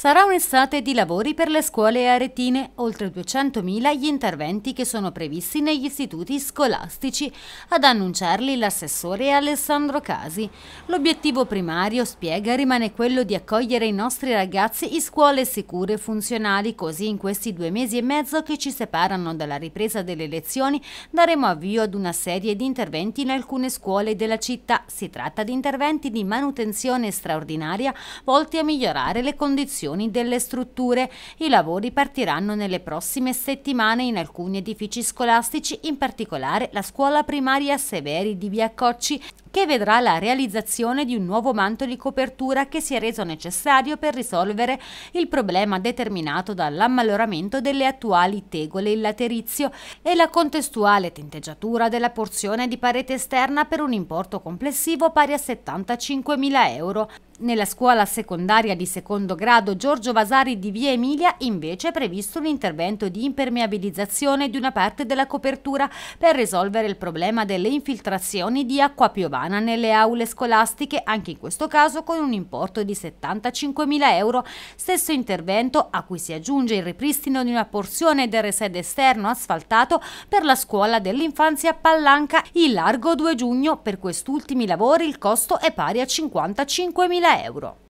Sarà un'estate di lavori per le scuole aretine, oltre 200.000 gli interventi che sono previsti negli istituti scolastici, ad annunciarli l'assessore Alessandro Casi. L'obiettivo primario, spiega, rimane quello di accogliere i nostri ragazzi in scuole sicure e funzionali, così in questi due mesi e mezzo che ci separano dalla ripresa delle lezioni daremo avvio ad una serie di interventi in alcune scuole della città. Si tratta di interventi di manutenzione straordinaria volti a migliorare le condizioni condizioni delle strutture. I lavori partiranno nelle prossime settimane in alcuni edifici scolastici, in particolare la scuola primaria Severi di Via Cocci che vedrà la realizzazione di un nuovo manto di copertura che si è reso necessario per risolvere il problema determinato dall'ammaloramento delle attuali tegole in laterizio e la contestuale tinteggiatura della porzione di parete esterna per un importo complessivo pari a 75.000 euro. Nella scuola secondaria di secondo grado Giorgio Vasari di Via Emilia invece è previsto un intervento di impermeabilizzazione di una parte della copertura per risolvere il problema delle infiltrazioni di acqua piovana Silvana nelle aule scolastiche, anche in questo caso con un importo di 75.000 euro. Stesso intervento a cui si aggiunge il ripristino di una porzione del resedo esterno asfaltato per la scuola dell'infanzia Pallanca il largo 2 giugno. Per quest'ultimi lavori il costo è pari a 55.000 euro.